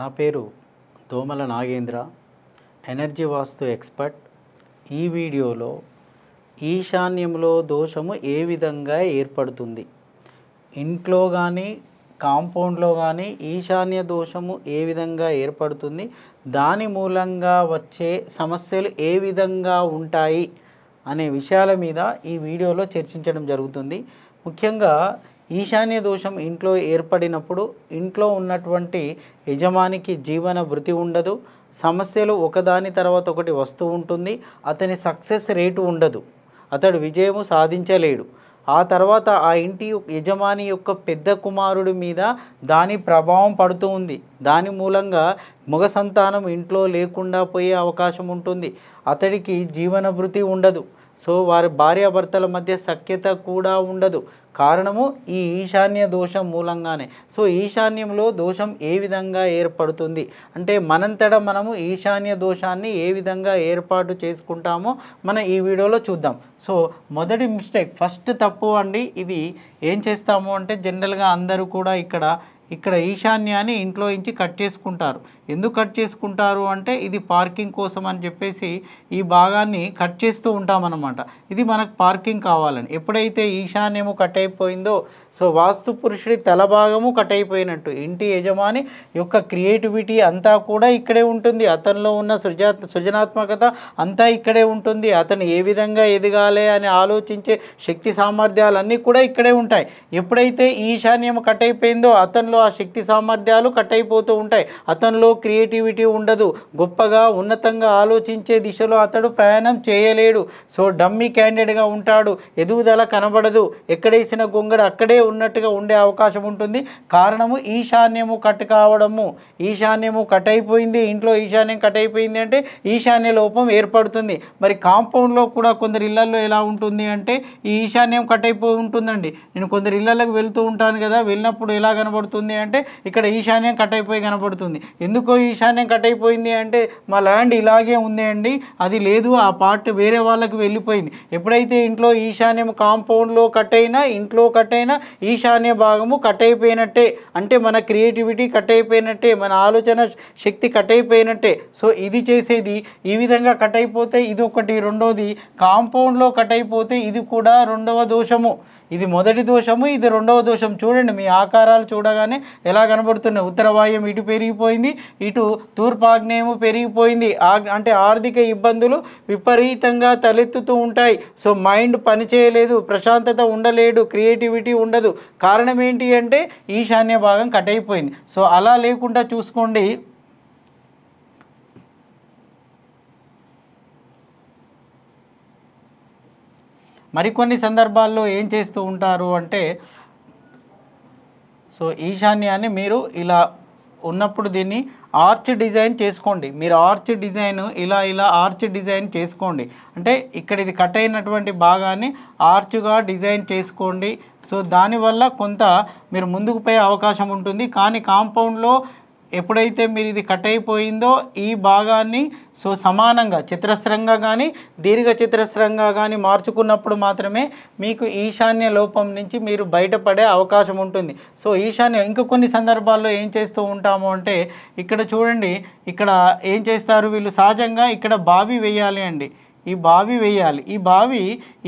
నా పేరు దోమల నాగేంద్ర ఎనర్జీ వాస్తు ఎక్స్పర్ట్ ఈ వీడియోలో ఈశాన్యంలో దోషము ఏ విధంగా ఏర్పడుతుంది ఇంట్లో కానీ కాంపౌండ్లో కానీ ఈశాన్య దోషము ఏ విధంగా ఏర్పడుతుంది దాని మూలంగా వచ్చే సమస్యలు ఏ విధంగా ఉంటాయి అనే విషయాల మీద ఈ వీడియోలో చర్చించడం జరుగుతుంది ముఖ్యంగా ఈశాన్య దోషం ఇంట్లో ఏర్పడినప్పుడు ఇంట్లో ఉన్నటువంటి యజమానికి జీవన వృత్తి ఉండదు సమస్యలు ఒకదాని తర్వాత ఒకటి వస్తూ ఉంటుంది అతని సక్సెస్ రేటు ఉండదు అతడు విజయము సాధించలేడు ఆ తర్వాత ఆ ఇంటి యజమాని యొక్క పెద్ద కుమారుడి మీద దాని ప్రభావం పడుతూ ఉంది దాని మూలంగా మగ సంతానం ఇంట్లో లేకుండా పోయే అవకాశం ఉంటుంది అతడికి జీవన వృత్తి ఉండదు సో వారి భార్యాభర్తల మధ్య సఖ్యత కూడా ఉండదు కారణము ఈ ఈశాన్య దోషం మూలంగానే సో ఈశాన్యంలో దోషం ఏ విధంగా ఏర్పడుతుంది అంటే మనంతట మనము ఈశాన్య దోషాన్ని ఏ విధంగా ఏర్పాటు చేసుకుంటామో మనం ఈ వీడియోలో చూద్దాం సో మొదటి మిస్టేక్ ఫస్ట్ తప్పు అండి ఇది ఏం చేస్తాము అంటే జనరల్గా అందరూ కూడా ఇక్కడ ఇక్కడ ఈశాన్యాన్ని ఇంట్లో నుంచి కట్ చేసుకుంటారు ఎందుకు కట్ చేసుకుంటారు అంటే ఇది పార్కింగ్ కోసం అని చెప్పేసి ఈ భాగాన్ని కట్ చేస్తూ ఉంటామన్నమాట ఇది మనకు పార్కింగ్ కావాలని ఎప్పుడైతే ఈశాన్యము కట్ అయిపోయిందో సో వాస్తు పురుషుడి తల భాగము కట్ అయిపోయినట్టు ఇంటి యజమాని యొక్క క్రియేటివిటీ అంతా కూడా ఇక్కడే ఉంటుంది అతనిలో ఉన్న సృజా సృజనాత్మకత అంతా ఇక్కడే ఉంటుంది అతను ఏ విధంగా ఎదగాలి అని ఆలోచించే శక్తి సామర్థ్యాలన్నీ కూడా ఇక్కడే ఉంటాయి ఎప్పుడైతే ఈశాన్యం కట్ అయిపోయిందో అతనిలో అతనిలో ఆ శక్తి సామర్థ్యాలు కట్ అయిపోతూ ఉంటాయి అతనిలో క్రియేటివిటీ ఉండదు గొప్పగా ఉన్నతంగా ఆలోచించే దిశలో అతడు ప్రయాణం చేయలేడు సో డమ్మీ క్యాండిడేట్గా ఉంటాడు ఎదుగుదల కనబడదు ఎక్కడేసిన గొంగడ అక్కడే ఉన్నట్టుగా ఉండే అవకాశం ఉంటుంది కారణము ఈశాన్యము కట్ కావడము ఈశాన్యము కట్ అయిపోయింది ఇంట్లో ఈశాన్యం కట్ అయిపోయింది అంటే ఈశాన్య లోపం ఏర్పడుతుంది మరి కాంపౌండ్లో కూడా కొందరు ఇళ్లలో ఎలా ఉంటుంది అంటే ఈ ఈశాన్యం కట్ అయిపోయి ఉంటుందండి నేను కొందరు ఇళ్లలోకి వెళ్తూ ఉంటాను కదా వెళ్ళినప్పుడు ఎలా కనబడుతుంది కనబడుతుంది అంటే ఇక్కడ ఈశాన్యం కట్ అయిపోయి కనబడుతుంది ఎందుకో ఈశాన్యం కట్ అయిపోయింది అంటే మా ల్యాండ్ ఇలాగే ఉంది అండి అది లేదు ఆ పార్ట్ వేరే వాళ్ళకి వెళ్ళిపోయింది ఎప్పుడైతే ఇంట్లో ఈశాన్యం కాంపౌండ్లో కట్ అయినా ఇంట్లో కట్ అయినా ఈశాన్య భాగము కట్ అయిపోయినట్టే అంటే మన క్రియేటివిటీ కట్ అయిపోయినట్టే మన ఆలోచన శక్తి కట్ అయిపోయినట్టే సో ఇది చేసేది ఈ విధంగా కట్ అయిపోతే ఇది ఒకటి రెండోది కాంపౌండ్లో కట్ అయిపోతే ఇది కూడా రెండవ దోషము ఇది మొదటి దోషము ఇది రెండవ దోషం చూడండి మీ ఆకారాలు చూడగానే ఎలా కనబడుతున్నాయి ఉత్తరవాయం ఇటు పెరిగిపోయింది ఇటు తూర్పాగ్నేయము పెరిగిపోయింది అంటే ఆర్థిక ఇబ్బందులు విపరీతంగా తలెత్తుతూ ఉంటాయి సో మైండ్ పనిచేయలేదు ప్రశాంతత ఉండలేడు క్రియేటివిటీ ఉండదు కారణం ఏంటి అంటే ఈశాన్య భాగం కట్ అయిపోయింది సో అలా లేకుండా చూసుకోండి మరికొన్ని సందర్భాల్లో ఏం చేస్తూ ఉంటారు అంటే సో ఈశాన్యాన్ని మీరు ఇలా ఉన్నప్పుడు దీన్ని ఆర్చ్ డిజైన్ చేసుకోండి మీరు ఆర్చ్ డిజైన్ ఇలా ఇలా ఆర్చ్ డిజైన్ చేసుకోండి అంటే ఇక్కడ ఇది కట్ అయినటువంటి భాగాన్ని ఆర్చ్గా డిజైన్ చేసుకోండి సో దానివల్ల కొంత మీరు ముందుకు పోయే అవకాశం ఉంటుంది కానీ కాంపౌండ్లో ఎప్పుడైతే మీరు ఇది కట్ అయిపోయిందో ఈ భాగాన్ని సో సమానంగా చిత్రస్రంగా కానీ దీర్ఘ చిత్రస్రంగా కానీ మార్చుకున్నప్పుడు మాత్రమే మీకు ఈశాన్య లోపం నుంచి మీరు బయటపడే అవకాశం ఉంటుంది సో ఈశాన్య ఇంకా కొన్ని సందర్భాల్లో ఏం చేస్తూ ఉంటాము అంటే ఇక్కడ చూడండి ఇక్కడ ఏం చేస్తారు వీళ్ళు సహజంగా ఇక్కడ బావి వేయాలి అండి ఈ బావి వేయాలి ఈ బావి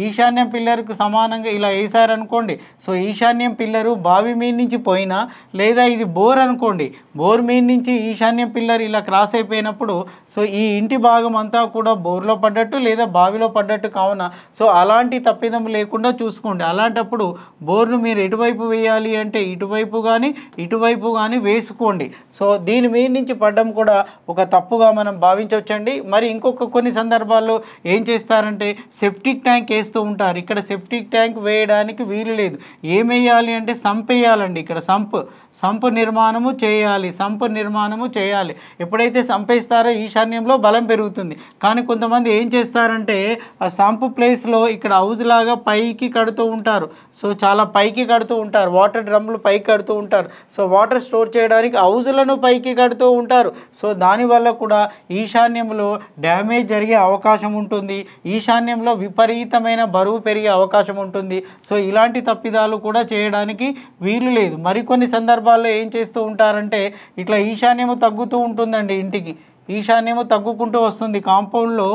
ఈశాన్యం పిల్లర్కు సమానంగా ఇలా వేసారనుకోండి సో ఈశాన్యం పిల్లరు బావి మీద నుంచి పోయినా లేదా ఇది బోర్ అనుకోండి బోర్ మీద నుంచి ఈశాన్యం పిల్లర్ ఇలా క్రాస్ అయిపోయినప్పుడు సో ఈ ఇంటి భాగం అంతా కూడా బోర్లో పడ్డట్టు లేదా బావిలో పడ్డట్టు కావున సో అలాంటి తప్పిదం లేకుండా చూసుకోండి అలాంటప్పుడు బోర్ను మీరు ఎటువైపు వేయాలి అంటే ఇటువైపు కానీ ఇటువైపు కానీ వేసుకోండి సో దీని మీద నుంచి పడ్డం కూడా ఒక తప్పుగా మనం భావించవచ్చండి మరి ఇంకొక కొన్ని సందర్భాల్లో ఏం చేస్తారంటే సెప్టిక్ ట్యాంక్ వేస్తూ ఉంటారు ఇక్కడ సెప్టిక్ ట్యాంక్ వేయడానికి వీలు లేదు ఏమేయాలి అంటే సంప్ వేయాలండి ఇక్కడ సంప్ సంప్ నిర్మాణము చేయాలి సంప్ నిర్మాణము చేయాలి ఎప్పుడైతే సంపేస్తారో ఈశాన్యంలో బలం పెరుగుతుంది కానీ కొంతమంది ఏం చేస్తారంటే ఆ సంప్ ప్లేస్లో ఇక్కడ హౌజ్ లాగా పైకి కడుతూ ఉంటారు సో చాలా పైకి కడుతూ ఉంటారు వాటర్ డ్రమ్లు పైకి కడుతూ ఉంటారు సో వాటర్ స్టోర్ చేయడానికి హౌజులను పైకి కడుతూ ఉంటారు సో దానివల్ల కూడా ఈశాన్యంలో డ్యామేజ్ జరిగే అవకాశం ఉంటుంది ఉంటుంది ఈశాన్యంలో విపరీతమైన బరువు పెరిగే అవకాశం ఉంటుంది సో ఇలాంటి తప్పిదాలు కూడా చేయడానికి వీలు లేదు మరికొన్ని సందర్భాల్లో ఏం చేస్తూ ఉంటారంటే ఇట్లా ఈశాన్యము తగ్గుతూ ఉంటుందండి ఇంటికి ఈశాన్యము తగ్గుకుంటూ వస్తుంది కాంపౌండ్లో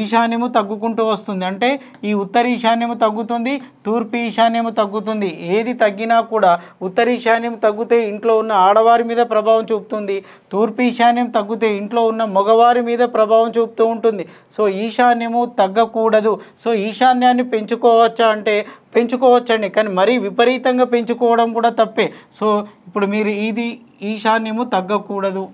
ఈశాన్యము తగ్గుకుంటూ వస్తుంది అంటే ఈ ఉత్తర ఈశాన్యము తగ్గుతుంది తూర్పు ఈశాన్యము తగ్గుతుంది ఏది తగ్గినా కూడా ఉత్తర ఈశాన్యం తగ్గితే ఇంట్లో ఉన్న ఆడవారి మీద ప్రభావం చూపుతుంది తూర్పు ఈశాన్యం తగ్గితే ఇంట్లో ఉన్న మగవారి మీద ప్రభావం చూపుతూ ఉంటుంది సో ఈశాన్యము తగ్గకూడదు సో ఈశాన్యాన్ని పెంచుకోవచ్చా అంటే పెంచుకోవచ్చండి కానీ మరీ విపరీతంగా పెంచుకోవడం కూడా తప్పే సో ఇప్పుడు మీరు ఇది ఈశాన్యము తగ్గకూడదు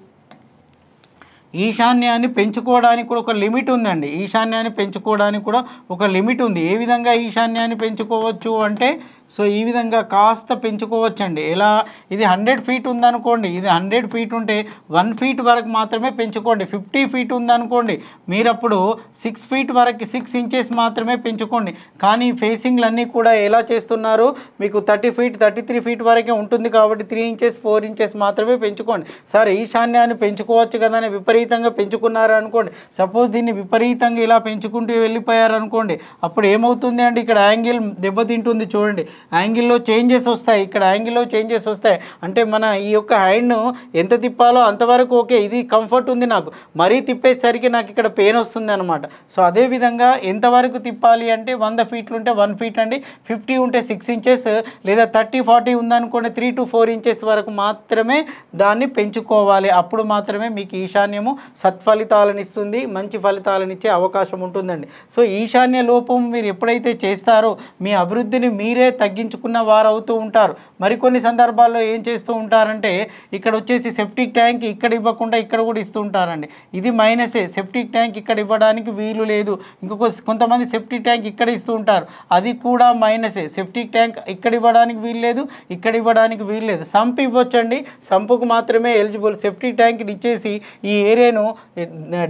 ఈశాన్యాన్ని పెంచుకోవడానికి కూడా ఒక లిమిట్ ఉందండి ఈశాన్యాన్ని పెంచుకోవడానికి కూడా ఒక లిమిట్ ఉంది ఏ విధంగా ఈశాన్యాన్ని పెంచుకోవచ్చు అంటే సో ఈ విధంగా కాస్త పెంచుకోవచ్చండి ఎలా ఇది హండ్రెడ్ ఫీట్ ఉందనుకోండి ఇది హండ్రెడ్ ఫీట్ ఉంటే వన్ ఫీట్ వరకు మాత్రమే పెంచుకోండి ఫిఫ్టీ ఫీట్ ఉందనుకోండి మీరు అప్పుడు సిక్స్ ఫీట్ వరకు సిక్స్ ఇంచెస్ మాత్రమే పెంచుకోండి కానీ ఫేసింగ్లు అన్నీ కూడా ఎలా చేస్తున్నారు మీకు thirty feet thirty three feet వరకే ఉంటుంది కాబట్టి త్రీ ఇంచెస్ ఫోర్ ఇంచెస్ మాత్రమే పెంచుకోండి సార్ ఈశాన్యాన్ని పెంచుకోవచ్చు కదా అని విపరీతంగా పెంచుకున్నారు అనుకోండి సపోజ్ దీన్ని విపరీతంగా ఇలా పెంచుకుంటూ వెళ్ళిపోయారనుకోండి అప్పుడు ఏమవుతుంది అండి ఇక్కడ యాంగిల్ దెబ్బతింటుంది చూడండి యాంగిల్లో చేంజెస్ వస్తాయి ఇక్కడ యాంగిల్లో చేంజెస్ వస్తాయి అంటే మన ఈ యొక్క హ్యాండ్ను ఎంత తిప్పాలో అంతవరకు ఓకే ఇది కంఫర్ట్ ఉంది నాకు మరీ తిప్పేసరికి నాకు ఇక్కడ పెయిన్ వస్తుంది అనమాట సో అదేవిధంగా ఎంతవరకు తిప్పాలి అంటే వంద ఫీట్లు ఉంటే వన్ ఫీట్ అండి ఫిఫ్టీ ఉంటే సిక్స్ ఇంచెస్ లేదా థర్టీ ఫార్టీ ఉందనుకోండి త్రీ టు ఫోర్ ఇంచెస్ వరకు మాత్రమే దాన్ని పెంచుకోవాలి అప్పుడు మాత్రమే మీకు ఈశాన్యము సత్ఫలితాలను ఇస్తుంది మంచి ఫలితాలను ఇచ్చే అవకాశం ఉంటుందండి సో ఈశాన్య లోపం మీరు ఎప్పుడైతే చేస్తారో మీ అభివృద్ధిని మీరే తగ్గించుకున్న వారు అవుతూ ఉంటారు మరికొన్ని సందర్భాల్లో ఏం చేస్తూ ఉంటారంటే ఇక్కడ వచ్చేసి సెప్టిక్ ట్యాంక్ ఇక్కడ ఇవ్వకుండా ఇక్కడ కూడా ఇస్తూ ఉంటారండి ఇది మైనసే సెప్టిక్ ట్యాంక్ ఇక్కడ ఇవ్వడానికి వీలు లేదు ఇంకొక కొంతమంది సెప్టిక్ ట్యాంక్ ఇక్కడ ఇస్తూ ఉంటారు అది కూడా మైనసే సెప్టిక్ ట్యాంక్ ఇక్కడ ఇవ్వడానికి వీలు లేదు ఇక్కడ ఇవ్వడానికి వీలు లేదు సంప్ ఇవ్వచ్చండి సంపుకు మాత్రమే ఎలిజిబుల్ సెప్టిక్ ట్యాంక్ని ఇచ్చేసి ఈ ఏరియాను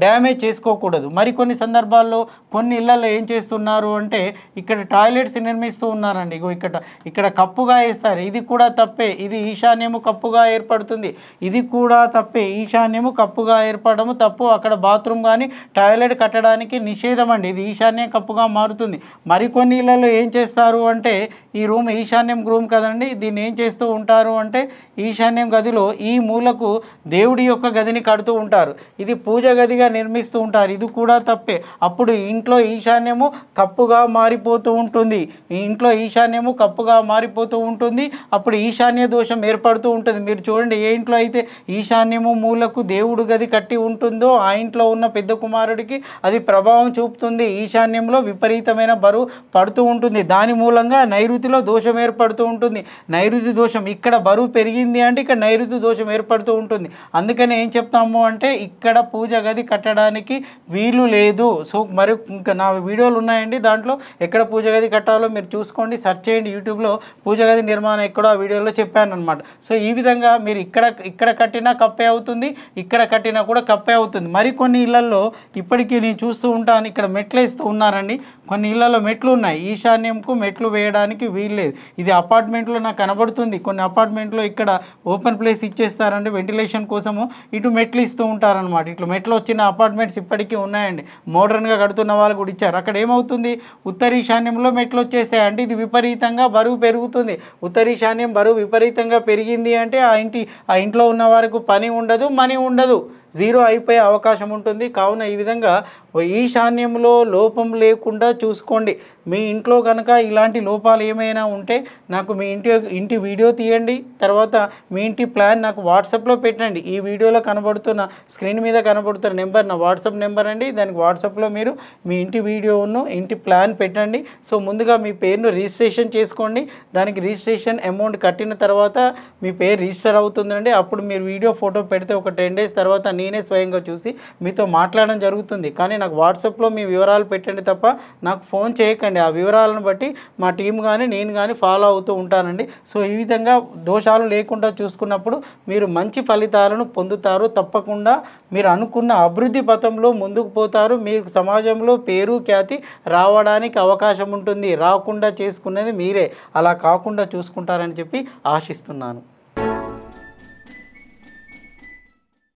డ్యామేజ్ చేసుకోకూడదు మరికొన్ని సందర్భాల్లో కొన్ని ఇళ్లలో ఏం చేస్తున్నారు అంటే ఇక్కడ టాయిలెట్స్ నిర్మిస్తూ ఉన్నారండి ఇక ఇక్కడ ఇక్కడ కప్పుగా వేస్తారు ఇది కూడా తప్పే ఇది ఈశాన్యము కప్పుగా ఏర్పడుతుంది ఇది కూడా తప్పే ఈశాన్యము కప్పుగా ఏర్పడము తప్పు అక్కడ బాత్రూమ్ కానీ టాయిలెట్ కట్టడానికి నిషేధం అండి ఇది ఈశాన్యం కప్పుగా మారుతుంది మరికొన్ని ఇళ్లలో ఏం చేస్తారు అంటే ఈ రూమ్ ఈశాన్యం రూమ్ కదండి దీన్ని ఏం చేస్తూ ఉంటారు అంటే ఈశాన్యం గదిలో ఈ మూలకు దేవుడి యొక్క గదిని కడుతూ ఉంటారు ఇది పూజ గదిగా నిర్మిస్తూ ఉంటారు ఇది కూడా తప్పే అప్పుడు ఇంట్లో ఈశాన్యము కప్పుగా మారిపోతూ ఉంటుంది ఇంట్లో ఈశాన్యము కప్పుగా మారిపోతూ ఉంటుంది అప్పుడు ఈశాన్య దోషం ఏర్పడుతూ ఉంటుంది మీరు చూడండి ఏ ఇంట్లో అయితే ఈశాన్యము మూలకు దేవుడు గది కట్టి ఉంటుందో ఆ ఇంట్లో ఉన్న పెద్ద కుమారుడికి అది ప్రభావం చూపుతుంది ఈశాన్యంలో విపరీతమైన బరువు పడుతూ ఉంటుంది దాని మూలంగా నైరుతిలో దోషం ఏర్పడుతూ ఉంటుంది నైరుతి దోషం ఇక్కడ బరువు పెరిగింది అంటే ఇక్కడ నైరుతి దోషం ఏర్పడుతూ ఉంటుంది అందుకని ఏం చెప్తాము అంటే ఇక్కడ పూజ గది కట్టడానికి వీలు లేదు సో మరి ఇంకా నా వీడియోలు ఉన్నాయండి దాంట్లో ఎక్కడ పూజ గది కట్టాలో మీరు చూసుకోండి సర్చ్ చేయండి చేయండి యూట్యూబ్లో పూజ గది నిర్మాణం ఎక్కడో ఆ వీడియోలో చెప్పాను అనమాట సో ఈ విధంగా మీరు ఇక్కడ ఇక్కడ కట్టినా కప్పే అవుతుంది ఇక్కడ కట్టినా కూడా కప్పే అవుతుంది మరి కొన్ని ఇళ్లలో ఇప్పటికీ నేను చూస్తూ ఉంటాను ఇక్కడ మెట్లు వేస్తూ ఉన్నారండి కొన్ని ఇళ్లలో మెట్లు ఉన్నాయి ఈశాన్యంకు మెట్లు వేయడానికి వీల్లేదు ఇది అపార్ట్మెంట్లో నాకు కనబడుతుంది కొన్ని అపార్ట్మెంట్లో ఇక్కడ ఓపెన్ ప్లేస్ ఇచ్చేస్తారండి వెంటిలేషన్ కోసము ఇటు మెట్లు ఇస్తూ ఉంటారనమాట ఇట్లా మెట్లు వచ్చిన అపార్ట్మెంట్స్ ఇప్పటికీ ఉన్నాయండి మోడర్న్గా కడుతున్న వాళ్ళు కూడా ఇచ్చారు అక్కడ ఏమవుతుంది ఉత్తర ఈశాన్యంలో మెట్లు వచ్చేసాయండి ఇది విపరీతంగా విపరీతంగా బరువు పెరుగుతుంది ఉత్తరీశాన్యం బరువు విపరీతంగా పెరిగింది అంటే ఆ ఇంటి ఆ ఇంట్లో ఉన్న వారికి పని ఉండదు మనీ ఉండదు జీరో అయిపోయే అవకాశం ఉంటుంది కావున ఈ విధంగా ఈశాన్యంలో లోపం లేకుండా చూసుకోండి మీ ఇంట్లో కనుక ఇలాంటి లోపాలు ఏమైనా ఉంటే నాకు మీ ఇంటి ఇంటి వీడియో తీయండి తర్వాత మీ ఇంటి ప్లాన్ నాకు వాట్సాప్లో పెట్టండి ఈ వీడియోలో కనబడుతున్న స్క్రీన్ మీద కనబడుతున్న నెంబర్ నా వాట్సాప్ నెంబర్ అండి దానికి వాట్సాప్లో మీరు మీ ఇంటి వీడియోను ఇంటి ప్లాన్ పెట్టండి సో ముందుగా మీ పేరును రిజిస్ట్రేషన్ చేసుకోండి దానికి రిజిస్ట్రేషన్ అమౌంట్ కట్టిన తర్వాత మీ పేరు రిజిస్టర్ అవుతుందండి అప్పుడు మీరు వీడియో ఫోటో పెడితే ఒక టెన్ డేస్ తర్వాత నేనే స్వయంగా చూసి మీతో మాట్లాడడం జరుగుతుంది కానీ నాకు వాట్సాప్లో మీ వివరాలు పెట్టండి తప్ప నాకు ఫోన్ చేయకండి ఆ వివరాలను బట్టి మా టీం కానీ నేను కానీ ఫాలో అవుతూ ఉంటానండి సో ఈ విధంగా దోషాలు లేకుండా చూసుకున్నప్పుడు మీరు మంచి ఫలితాలను పొందుతారు తప్పకుండా మీరు అనుకున్న అభివృద్ధి పథంలో ముందుకు పోతారు మీరు సమాజంలో పేరు ఖ్యాతి రావడానికి అవకాశం ఉంటుంది రాకుండా చేసుకునేది మీరే అలా కాకుండా చూసుకుంటారని చెప్పి ఆశిస్తున్నాను